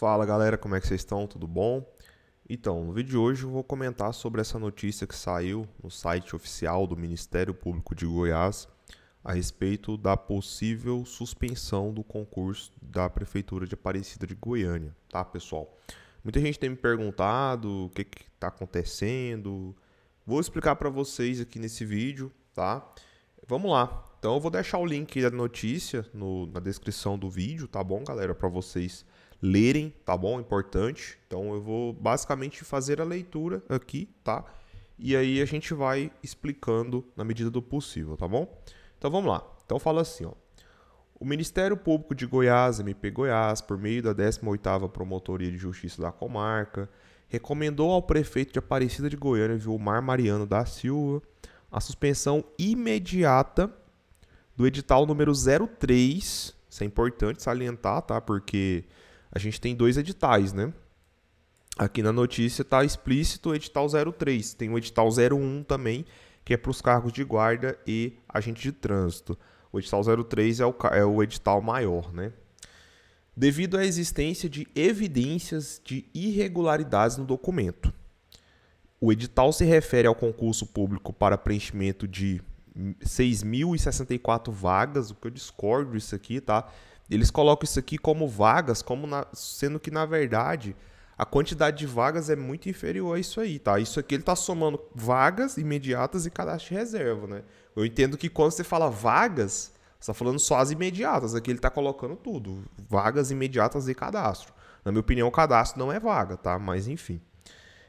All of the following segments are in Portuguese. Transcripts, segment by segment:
Fala galera, como é que vocês estão? Tudo bom? Então, no vídeo de hoje eu vou comentar sobre essa notícia que saiu no site oficial do Ministério Público de Goiás a respeito da possível suspensão do concurso da Prefeitura de Aparecida de Goiânia, tá pessoal? Muita gente tem me perguntado o que está acontecendo. Vou explicar para vocês aqui nesse vídeo, tá? Vamos lá. Então eu vou deixar o link da notícia no, na descrição do vídeo, tá bom, galera? Para vocês lerem, tá bom? Importante. Então eu vou basicamente fazer a leitura aqui, tá? E aí a gente vai explicando na medida do possível, tá bom? Então vamos lá. Então fala assim, ó. O Ministério Público de Goiás, MP Goiás, por meio da 18ª Promotoria de Justiça da Comarca, recomendou ao prefeito de Aparecida de Goiânia, Vilmar Mariano da Silva, a suspensão imediata do edital número 03. Isso é importante salientar, tá? Porque a gente tem dois editais, né? Aqui na notícia está explícito o edital 03, tem o edital 01 também, que é para os cargos de guarda e agente de trânsito. O edital 03 é o, é o edital maior, né? Devido à existência de evidências de irregularidades no documento. O edital se refere ao concurso público para preenchimento de 6.064 vagas, o que eu discordo isso aqui, tá? Eles colocam isso aqui como vagas, como na, sendo que na verdade a quantidade de vagas é muito inferior a isso aí, tá? Isso aqui ele tá somando vagas imediatas e cadastro de reserva, né? Eu entendo que quando você fala vagas, você tá falando só as imediatas, aqui ele tá colocando tudo, vagas imediatas e cadastro. Na minha opinião, o cadastro não é vaga, tá? Mas enfim.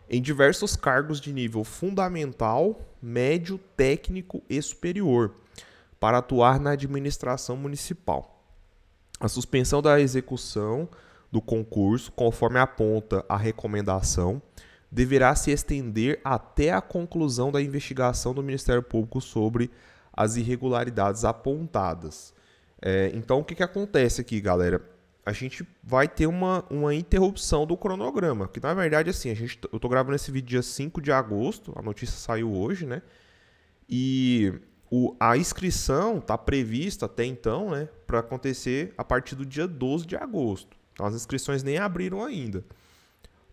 Em diversos cargos de nível fundamental, médio, técnico e superior, para atuar na administração municipal a suspensão da execução do concurso, conforme aponta a recomendação, deverá se estender até a conclusão da investigação do Ministério Público sobre as irregularidades apontadas. É, então, o que, que acontece aqui, galera? A gente vai ter uma, uma interrupção do cronograma, que na verdade, assim, a gente, eu estou gravando esse vídeo dia 5 de agosto, a notícia saiu hoje, né? E o, a inscrição está prevista até então né, para acontecer a partir do dia 12 de agosto. Então, as inscrições nem abriram ainda.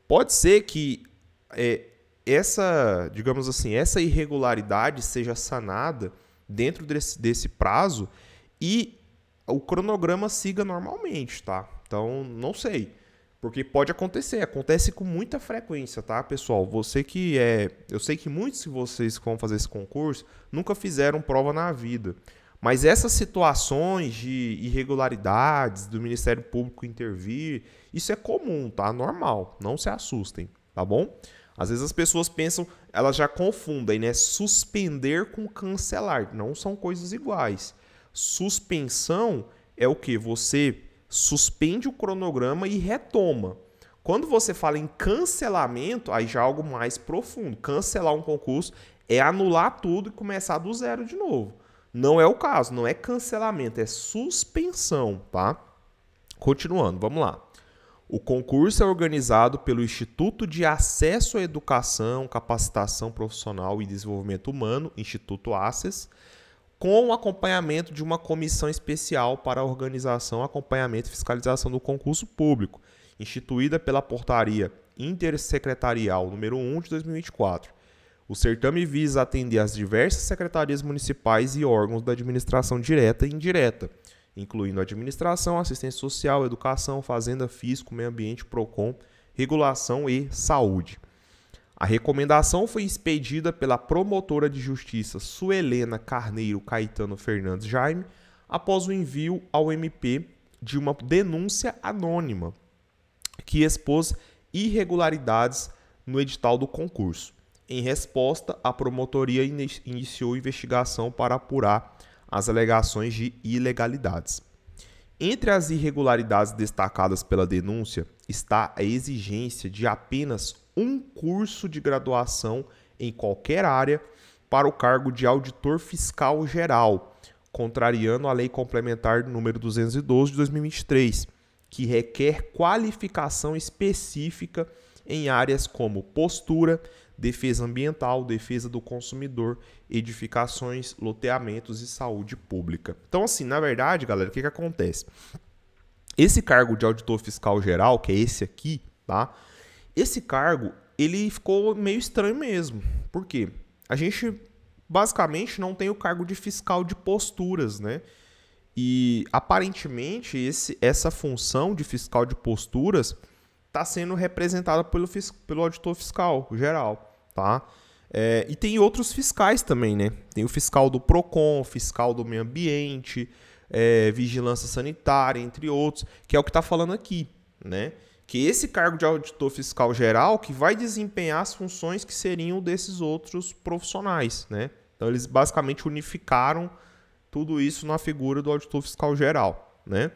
Pode ser que é, essa, digamos assim, essa irregularidade seja sanada dentro desse, desse prazo e o cronograma siga normalmente, tá? Então, não sei. Porque pode acontecer, acontece com muita frequência, tá, pessoal? Você que é. Eu sei que muitos de vocês que vão fazer esse concurso nunca fizeram prova na vida. Mas essas situações de irregularidades do Ministério Público intervir, isso é comum, tá? Normal. Não se assustem, tá bom? Às vezes as pessoas pensam, elas já confundem, né? Suspender com cancelar. Não são coisas iguais. Suspensão é o que? Você suspende o cronograma e retoma. Quando você fala em cancelamento, aí já é algo mais profundo. Cancelar um concurso é anular tudo e começar do zero de novo. Não é o caso, não é cancelamento, é suspensão, tá? Continuando, vamos lá. O concurso é organizado pelo Instituto de Acesso à Educação, Capacitação Profissional e Desenvolvimento Humano, Instituto ACES, com o acompanhamento de uma comissão especial para a organização, acompanhamento e fiscalização do concurso público, instituída pela Portaria Intersecretarial número 1 de 2024. O certame visa atender as diversas secretarias municipais e órgãos da administração direta e indireta, incluindo administração, assistência social, educação, fazenda, fisco, meio ambiente, PROCON, regulação e saúde. A recomendação foi expedida pela promotora de justiça Suelena Carneiro Caetano Fernandes Jaime após o envio ao MP de uma denúncia anônima que expôs irregularidades no edital do concurso. Em resposta, a promotoria iniciou investigação para apurar as alegações de ilegalidades. Entre as irregularidades destacadas pela denúncia está a exigência de apenas um curso de graduação em qualquer área para o cargo de auditor fiscal geral, contrariando a Lei Complementar número 212 de 2023, que requer qualificação específica em áreas como postura, defesa ambiental, defesa do consumidor, edificações, loteamentos e saúde pública. Então, assim, na verdade, galera, o que, que acontece? Esse cargo de auditor fiscal geral, que é esse aqui, tá? Esse cargo, ele ficou meio estranho mesmo. Por quê? A gente basicamente não tem o cargo de fiscal de posturas, né? E aparentemente esse, essa função de fiscal de posturas está sendo representada pelo, pelo auditor fiscal geral, tá? É, e tem outros fiscais também, né? Tem o fiscal do PROCON, fiscal do meio ambiente, é, vigilância sanitária, entre outros, que é o que está falando aqui, né? Que esse cargo de auditor fiscal geral que vai desempenhar as funções que seriam desses outros profissionais, né? Então eles basicamente unificaram tudo isso na figura do auditor fiscal geral, né?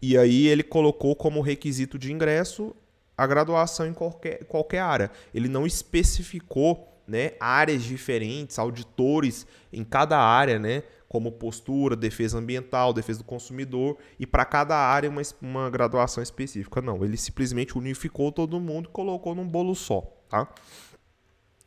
E aí ele colocou como requisito de ingresso a graduação em qualquer, qualquer área. Ele não especificou né, áreas diferentes, auditores em cada área, né? como postura, defesa ambiental, defesa do consumidor, e para cada área uma, uma graduação específica. Não, ele simplesmente unificou todo mundo e colocou num bolo só. Tá?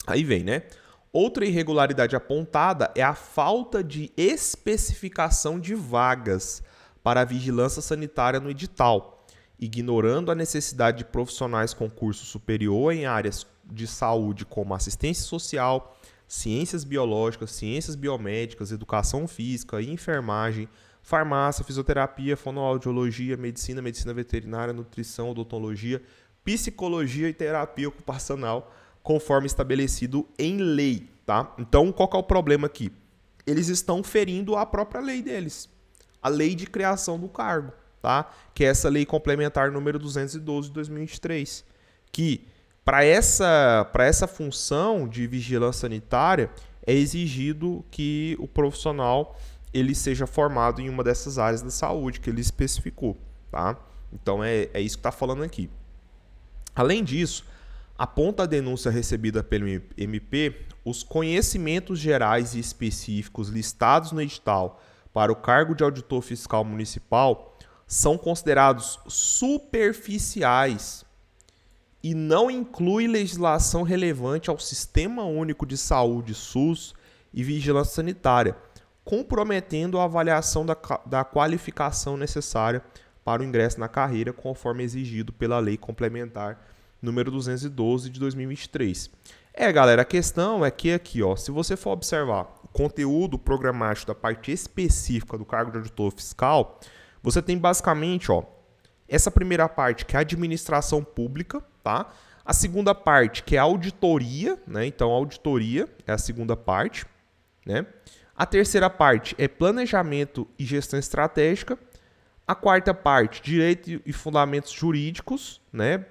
Aí vem, né? Outra irregularidade apontada é a falta de especificação de vagas para a vigilância sanitária no edital, ignorando a necessidade de profissionais com curso superior em áreas de saúde como assistência social, ciências biológicas, ciências biomédicas, educação física, enfermagem, farmácia, fisioterapia, fonoaudiologia, medicina, medicina veterinária, nutrição, odontologia, psicologia e terapia ocupacional, conforme estabelecido em lei, tá? Então, qual é o problema aqui? Eles estão ferindo a própria lei deles, a lei de criação do cargo, tá? Que é essa lei complementar número 212 de 2023, que para essa, essa função de vigilância sanitária, é exigido que o profissional ele seja formado em uma dessas áreas da saúde que ele especificou. Tá? Então é, é isso que está falando aqui. Além disso, aponta a denúncia recebida pelo MP os conhecimentos gerais e específicos listados no edital para o cargo de auditor fiscal municipal são considerados superficiais e não inclui legislação relevante ao Sistema Único de Saúde SUS e Vigilância Sanitária, comprometendo a avaliação da, da qualificação necessária para o ingresso na carreira, conforme exigido pela Lei Complementar número 212 de 2023. É, galera, a questão é que aqui, ó, se você for observar o conteúdo programático da parte específica do cargo de auditor fiscal, você tem basicamente, ó, essa primeira parte, que é a administração pública, tá? A segunda parte, que é a auditoria, né? Então, auditoria é a segunda parte, né? A terceira parte é planejamento e gestão estratégica. A quarta parte, direito e fundamentos jurídicos, né?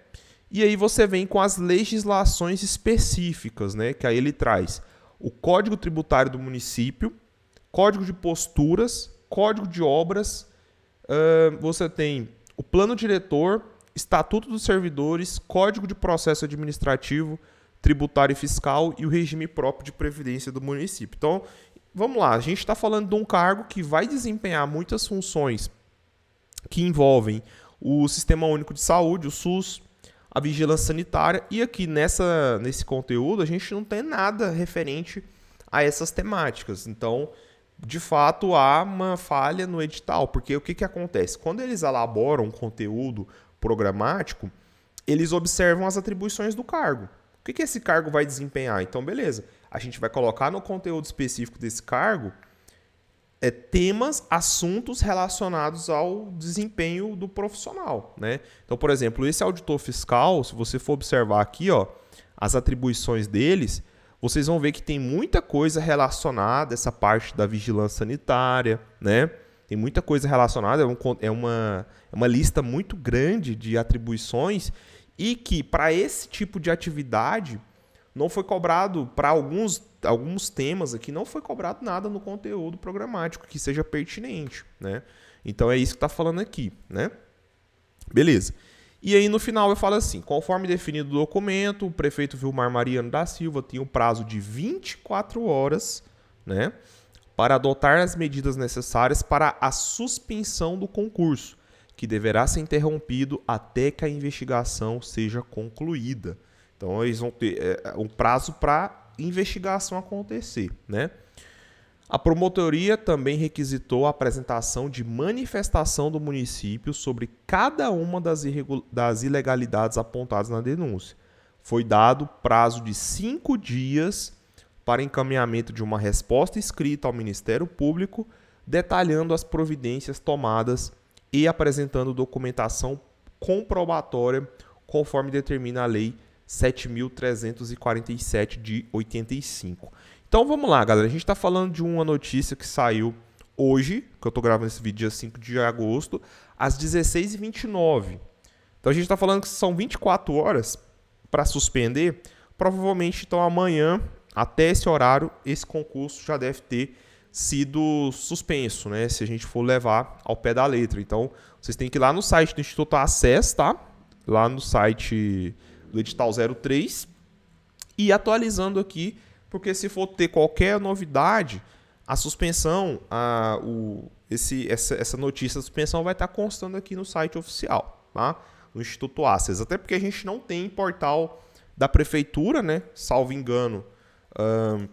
E aí você vem com as legislações específicas, né? Que aí ele traz o Código Tributário do município, Código de Posturas, Código de Obras, uh, você tem o plano diretor, estatuto dos servidores, código de processo administrativo, tributário e fiscal e o regime próprio de previdência do município. Então, vamos lá, a gente está falando de um cargo que vai desempenhar muitas funções que envolvem o Sistema Único de Saúde, o SUS, a vigilância sanitária e aqui nessa nesse conteúdo a gente não tem nada referente a essas temáticas. Então, de fato há uma falha no edital, porque o que, que acontece? Quando eles elaboram um conteúdo programático, eles observam as atribuições do cargo. O que, que esse cargo vai desempenhar? Então, beleza, a gente vai colocar no conteúdo específico desse cargo é, temas, assuntos relacionados ao desempenho do profissional. Né? Então, por exemplo, esse auditor fiscal, se você for observar aqui, ó, as atribuições deles vocês vão ver que tem muita coisa relacionada essa parte da vigilância sanitária, né? Tem muita coisa relacionada, é, um, é uma, é uma lista muito grande de atribuições e que para esse tipo de atividade não foi cobrado para alguns, alguns temas aqui não foi cobrado nada no conteúdo programático que seja pertinente, né? Então é isso que está falando aqui, né? Beleza. E aí no final eu falo assim: conforme definido o documento, o prefeito Vilmar Mariano da Silva tem o um prazo de 24 horas, né, para adotar as medidas necessárias para a suspensão do concurso, que deverá ser interrompido até que a investigação seja concluída. Então eles vão ter é, é um prazo para investigação acontecer, né? A promotoria também requisitou a apresentação de manifestação do município sobre cada uma das, das ilegalidades apontadas na denúncia. Foi dado prazo de cinco dias para encaminhamento de uma resposta escrita ao Ministério Público, detalhando as providências tomadas e apresentando documentação comprobatória, conforme determina a Lei 7.347 de 85. Então vamos lá, galera. A gente está falando de uma notícia que saiu hoje, que eu estou gravando esse vídeo dia 5 de agosto, às 16h29. Então a gente está falando que são 24 horas para suspender. Provavelmente, então, amanhã, até esse horário, esse concurso já deve ter sido suspenso, né? Se a gente for levar ao pé da letra. Então, vocês têm que ir lá no site do Instituto Acesso, tá? Lá no site do Edital 03. E atualizando aqui porque se for ter qualquer novidade, a suspensão, a, o, esse, essa, essa notícia da suspensão vai estar constando aqui no site oficial, tá? No Instituto Aces. Até porque a gente não tem portal da prefeitura, né? Salvo engano. Um,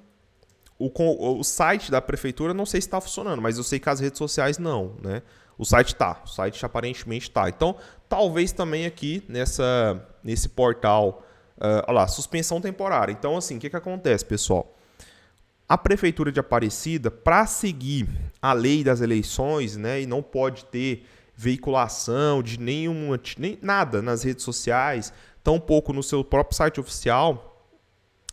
o, o site da prefeitura não sei se está funcionando, mas eu sei que as redes sociais não, né? O site tá, o site aparentemente tá. Então, talvez também aqui nessa nesse portal Uh, olha lá, suspensão temporária. Então, assim, o que, que acontece, pessoal? A prefeitura de Aparecida, para seguir a lei das eleições, né, e não pode ter veiculação de nenhuma, nem nada nas redes sociais, tampouco no seu próprio site oficial.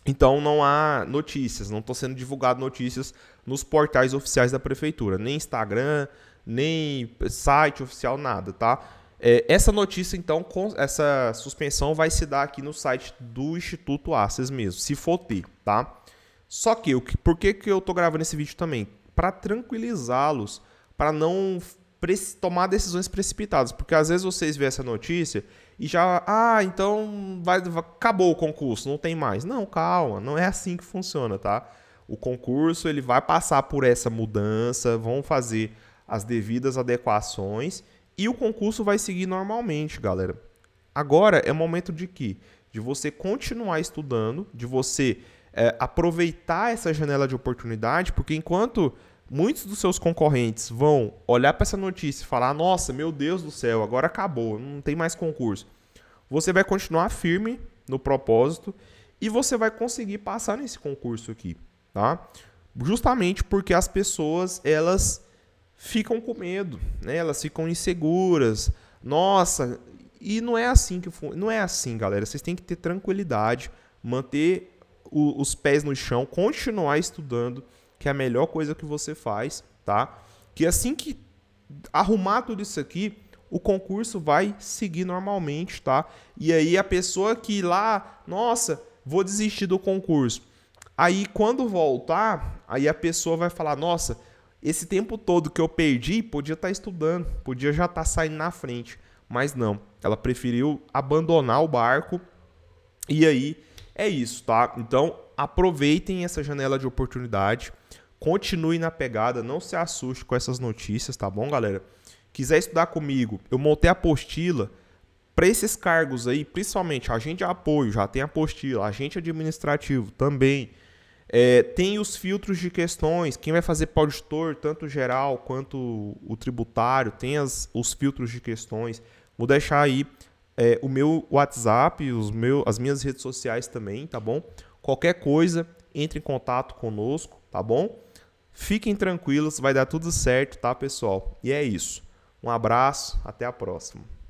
Então não há notícias, não estão sendo divulgadas notícias nos portais oficiais da prefeitura, nem Instagram, nem site oficial, nada, tá? É, essa notícia, então, essa suspensão vai se dar aqui no site do Instituto Aces mesmo, se for ter, tá? Só que, por que, que eu tô gravando esse vídeo também? Para tranquilizá-los, para não tomar decisões precipitadas, porque às vezes vocês vê essa notícia e já, ah, então vai, vai, acabou o concurso, não tem mais. Não, calma, não é assim que funciona, tá? O concurso ele vai passar por essa mudança, vão fazer as devidas adequações e o concurso vai seguir normalmente, galera. Agora é momento de que? De você continuar estudando, de você é, aproveitar essa janela de oportunidade, porque enquanto muitos dos seus concorrentes vão olhar para essa notícia e falar: nossa, meu Deus do céu, agora acabou, não tem mais concurso. Você vai continuar firme no propósito e você vai conseguir passar nesse concurso aqui, tá? Justamente porque as pessoas, elas ficam com medo, né? Elas ficam inseguras. Nossa, e não é assim que não é assim, galera. Vocês têm que ter tranquilidade, manter o, os pés no chão, continuar estudando, que é a melhor coisa que você faz, tá? Que assim que arrumar tudo isso aqui, o concurso vai seguir normalmente, tá? E aí a pessoa que lá, nossa, vou desistir do concurso. Aí quando voltar, aí a pessoa vai falar, nossa, esse tempo todo que eu perdi, podia estar tá estudando, podia já estar tá saindo na frente, mas não. Ela preferiu abandonar o barco. E aí é isso, tá? Então, aproveitem essa janela de oportunidade. Continue na pegada, não se assuste com essas notícias, tá bom, galera? Quiser estudar comigo, eu montei a apostila para esses cargos aí, principalmente agente de apoio, já tem apostila, agente administrativo também. É, tem os filtros de questões, quem vai fazer para auditor, tanto geral quanto o tributário, tem as, os filtros de questões. Vou deixar aí é, o meu WhatsApp, os meu, as minhas redes sociais também, tá bom? Qualquer coisa, entre em contato conosco, tá bom? Fiquem tranquilos, vai dar tudo certo, tá, pessoal? E é isso. Um abraço, até a próxima.